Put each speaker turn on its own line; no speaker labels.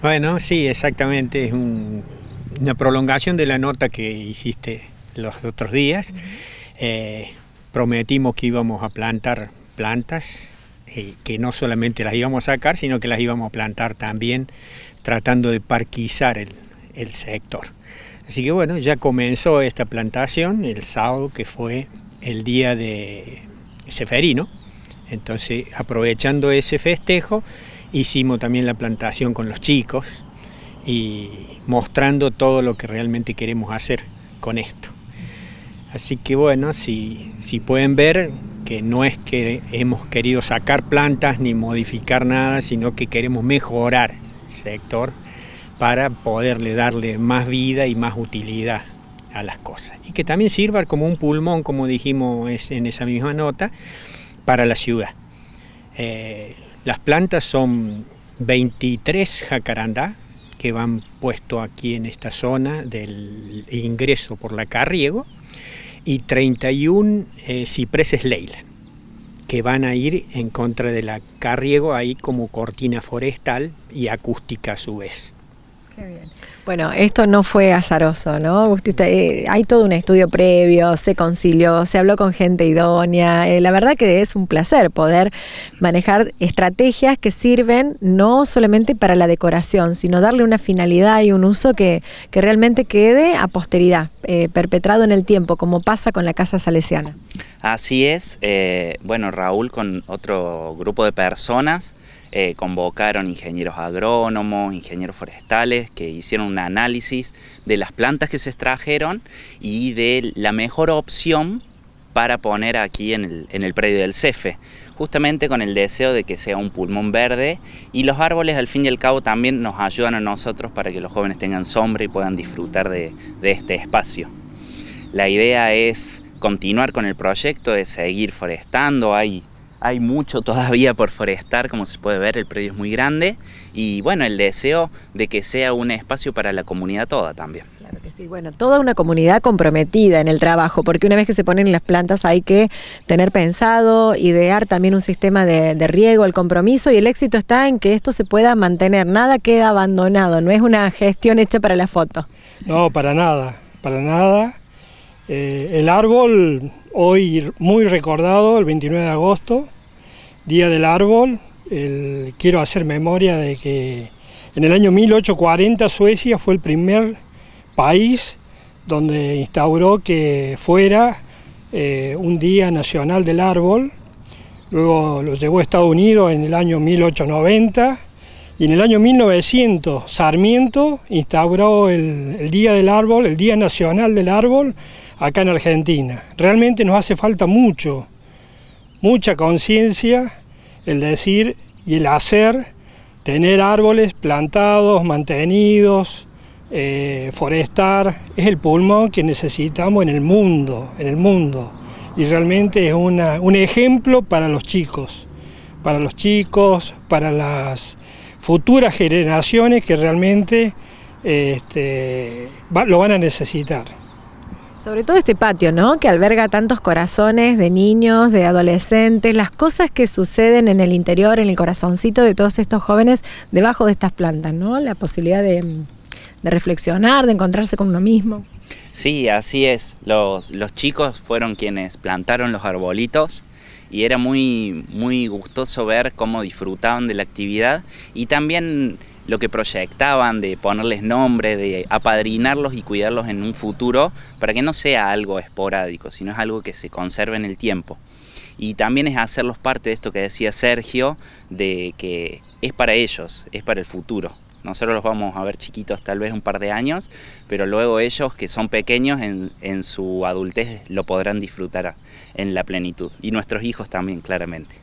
Bueno, sí, exactamente, es una prolongación de la nota que hiciste los otros días. Eh, prometimos que íbamos a plantar plantas, y eh, que no solamente las íbamos a sacar, sino que las íbamos a plantar también tratando de parquizar el, el sector. Así que bueno, ya comenzó esta plantación el sábado que fue el día de Seferino. Entonces, aprovechando ese festejo, hicimos también la plantación con los chicos y mostrando todo lo que realmente queremos hacer con esto. Así que bueno, si, pueden ver que no es que hemos querido sacar plantas ni modificar nada, sino que queremos mejorar el sector para poderle darle más vida y más utilidad a las cosas. Y que también sirva como un pulmón, como dijimos en esa misma nota, para la ciudad. Eh, las plantas son 23 jacarandá que van puesto aquí en esta zona del ingreso por la Carriego y 31 eh, cipreses leila que van a ir en contra de la Carriego ahí como cortina forestal y acústica a su vez.
Bueno, esto no fue azaroso, ¿no? Eh, hay todo un estudio previo, se concilió, se habló con gente idónea. Eh, la verdad que es un placer poder manejar estrategias que sirven no solamente para la decoración, sino darle una finalidad y un uso que, realmente quede a posteridad, eh, perpetrado en el tiempo, como pasa con la Casa Salesiana.
Así es. bueno, Raúl con otro grupo de personas eh, convocaron ingenieros agrónomos, ingenieros forestales, que hicieron un análisis de las plantas que se extrajeron y de la mejor opción para poner aquí en el, predio del CEFE, e. justamente con el deseo de que sea un pulmón verde y los árboles al fin y al cabo también nos ayudan a nosotros para que los jóvenes tengan sombra y puedan disfrutar de, de este espacio. La idea es continuar con el proyecto, de seguir forestando, ahí. Hay mucho todavía por forestar, como se puede ver, el predio es muy grande y bueno, el deseo de que sea un espacio para la comunidad toda también. Claro que
sí, bueno, toda una comunidad comprometida en el trabajo, porque una vez que se ponen las plantas hay que tener pensado, idear también un sistema de, de riego, el compromiso y el éxito está en que esto se pueda mantener, nada queda abandonado, no es una gestión hecha para la foto.
No, para nada, para nada eh, el árbol, hoy muy recordado, el 29 de agosto, Día del Árbol, quiero hacer memoria de que en el año 1840 Suecia fue el primer país donde instauró que fuera eh, un Día Nacional del Árbol. Luego lo llevó a Estados Unidos en el año 1890 y en el año 1900, Sarmiento instauró el, Día del Árbol, el Día Nacional del Árbol, acá en Argentina. Realmente nos hace falta mucho, mucha conciencia, el decir y el hacer, tener árboles plantados, mantenidos, eh, forestar, es el pulmón que necesitamos en el mundo, en el mundo. Y realmente es un ejemplo para los chicos, para los chicos, para las futuras generaciones que realmente este, lo van a necesitar.
Sobre todo este patio, ¿no? Que alberga tantos corazones de niños, de adolescentes, las cosas que suceden en el interior, en el corazoncito de todos estos jóvenes debajo de estas plantas, ¿no? La posibilidad de, reflexionar, de encontrarse con uno mismo.
Sí, así es. los chicos fueron quienes plantaron los arbolitos y era muy, muy gustoso ver cómo disfrutaban de la actividad y también lo que proyectaban de ponerles nombre, de apadrinarlos y cuidarlos en un futuro para que no sea algo esporádico, sino es algo que se conserve en el tiempo. Y también es hacerlos parte de esto que decía Sergio, de que es para ellos, es para el futuro. Nosotros los vamos a ver chiquitos tal vez un par de años, pero luego ellos que son pequeños en, en su adultez lo podrán disfrutar en la plenitud. Y nuestros hijos también, claramente.